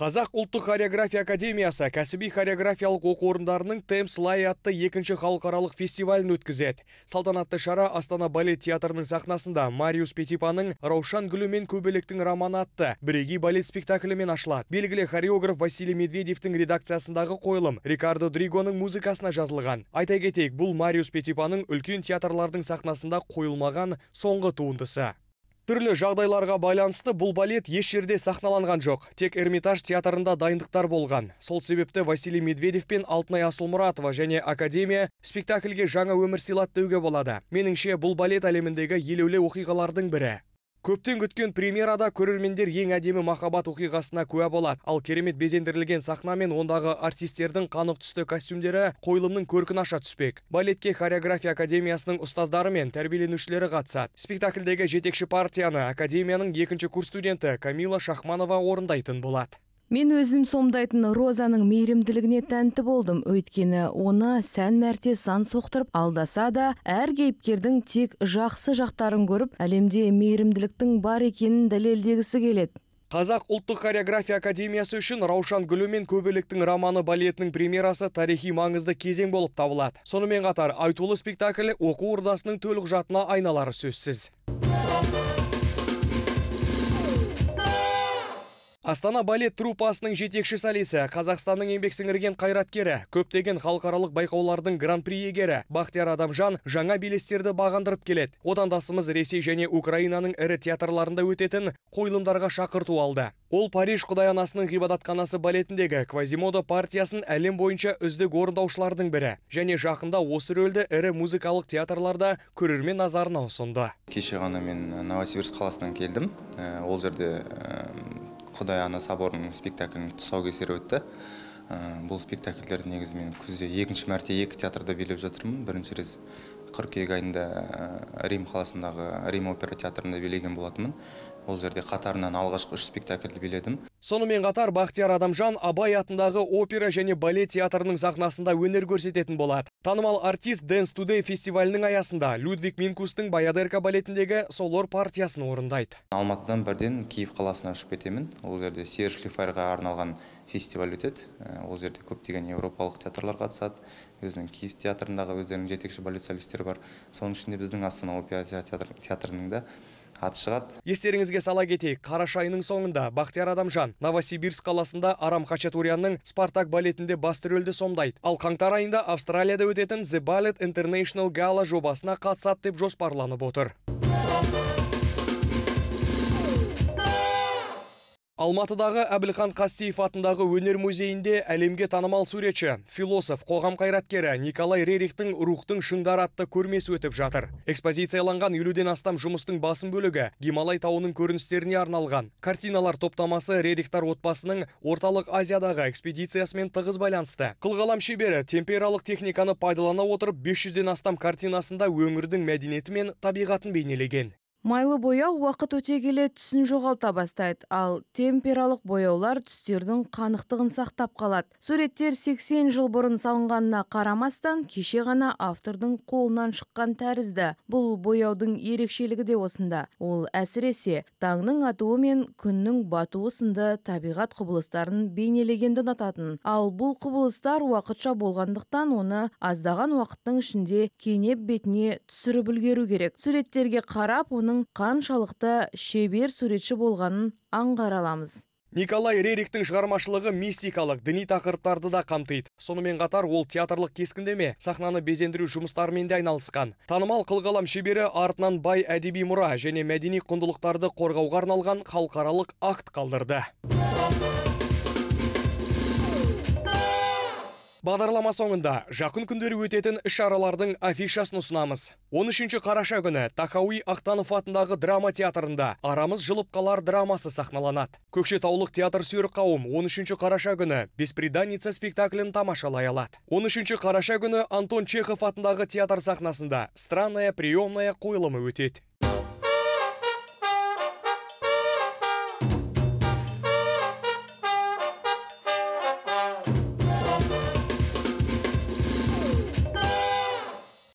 Қазақ ұлттық хореография академиясы кәсіби хореографиялық оқу орындарының темс лай атты екінші халықаралық фестивалін өткізеді салтанатты шара астана балет театрының сахнасында мариус петипаның раушан Гүлімен көбіліктің көбелектің романы атты бірегей балет спектаклімен ашылады белгілі хореограф василий медведевтің редакциясындағы қойылым рикардо дригоның музыкасына жазылған айта кетейік бұл мариус петипаның үлкен театрлардың сахнасында қойылмаған соңғы туындысы түрлі жағдайларға байланысты бұл балет еш жерде сахналанған жоқ тек эрмитаж театрында дайындықтар болған сол себепті василий медведев пен алтынай асылмұратова және академия спектакльге жаңа өмір силат деуге болады меніңше бұл балет әлеміндегі елеулі оқиғалардың бірі көптен күткен премьерада көрермендер ең әдемі махаббат оқиғасына куә болады ал керемет безендірілген сахна мен ондағы артистердің қанық түсті костюмдері қойылымның көркін аша түспек балетке хореография академиясының ұстаздары мен тәрбиеленушілері қатысады спектакльдегі жетекші партияны академияның екінші курс студенті камила шахманова орындайтын болады мен өзім сомдайтын розаның мейірімділігіне тәнті болдым өйткені оны сән мәрте сан соқтырып алдаса да әр кейіпкердің тек жақсы жақтарын көріп әлемде мейірімділіктің бар екенін дәлелдегісі келеді қазақ ұлттық хореография академиясы үшін раушан гүлі мен романы балетінің премьерасы тарихи маңызды кезең болып табылады сонымен қатар айтулы спектакль оқу ордасының жатына айналары сөзсіз астана балет трупасының жетекші солисі қазақстанның еңбек сіңірген қайраткері көптеген халықаралық байқаулардың гран при егері, бахтияр адамжан жаңа белестерді бағандырып келеді отандасымыз ресей және украинаның ірі театрларында өтетін қойылымдарға шақырту алды ол париж құдай анасының ғибадатханасы балетіндегі Квазимода партиясын әлем бойынша үздік орындаушылардың бірі және жақында осы рөлді ірі музыкалық театрларда көрермен назарына ұсынды кеше ғана мен новосибирск қаласынан келдім ә, ол жерде ә, құдай ана соборының спектаклінің тұсаукесері өтті ә, бұл спектакльдерді негізі мен күзде екінші мәрте екі театрда билеп жатырмын бірінші рет қыркүйек айында ә, рим қаласындағы рим опера театрында билеген болатынмын ол жерде қатарынан алғашқы үш спектакльді биледім сонымен қатар бақтияр адамжан абай атындағы опера және балет театрының сахнасында өнер көрсететін болады танымал артист дэнс тудей фестивалінің аясында людвиг минкустың баядерка балетіндегі солор партиясын орындайды алматыдан бірден киев қаласына ұшып кетемін ол жерде серж лифарға арналған фестиваль өтеді ә, ол жерде көптеген еуропалық театрлар қатысады өзінің киев театрындағы өздерінің жетекші балет солистері бар соның ішінде біздің астана опера театрының да аты шығады естеріңізге сала кетейік қараша соңында бақтияр адамжан новосибирск қаласында арам хачатурянның спартак балетінде басты рөлді сомдайды ал қаңтар айында австралияда өтетін the ballet international gala жобасына қатысады деп жоспарланып отыр Алматыдағы Әбілхан Қастеев атындағы өнер музейінде әлемге танымал суретші, философ, қоғам қайраткері Николай Рерихтің «Рухтың шыңдары» атты көрмесі өтіп жатыр. Экспозицияланған елуден астам жұмыстың басым бөлігі Гималай тауының көріністеріне арналған. Картиналар топтамасы Рерихтар отбасының орталық Азиядағы экспедициясымен тығыз байланысты. Қылғалам шебері темпералық техниканы пайдалана отырып 500-ден астам картинасында өңірдің мәдениеті мен табиғатын бейнелеген майлы бояу уақыт өте келе түсін жоғалта бастайды ал темпералық бояулар түстердің қанықтығын сақтап қалады суреттер 80 жыл бұрын салынғанына қарамастан кеше ғана автордың қолынан шыққан тәрізді бұл бояудың ерекшелігі де осында ол әсіресе таңның атуы мен күннің батуы сынды табиғат құбылыстарын бейнелегенді ұнататын ал бұл құбылыстар уақытша болғандықтан оны аздаған уақыттың ішінде кенеп бетіне түсіріп үлгеру керек суреттерге қарап оны Қаншалықта қаншалықты шебер суретші болғанын аңғара аламыз Николай Рериктің шығармашылығы мистикалық, діни тақырыптарды да қамтиды. Сонымен қатар ол театрлық кескіндеме, сахнаны безендіру жұмыстарымен де айналысқан. Танымал қылғалам шебері артынан бай әдеби мұра және мәдени құндылықтарды қорғауға арналған халықаралық акт қалдырды. бағдарлама соңында жақын күндері өтетін іс шаралардың афишасын ұсынамыз 13 қараша күні тахауи Ақтанов атындағы драма театрында арамыз жылып қалар драмасы сахналанады көкшетаулық театр сүйер қауым 13 қараша күні бесприданница спектаклін тамашалай алады 13 қараша күні антон чехов атындағы театр сақнасында странная приемная қойылымы өтеді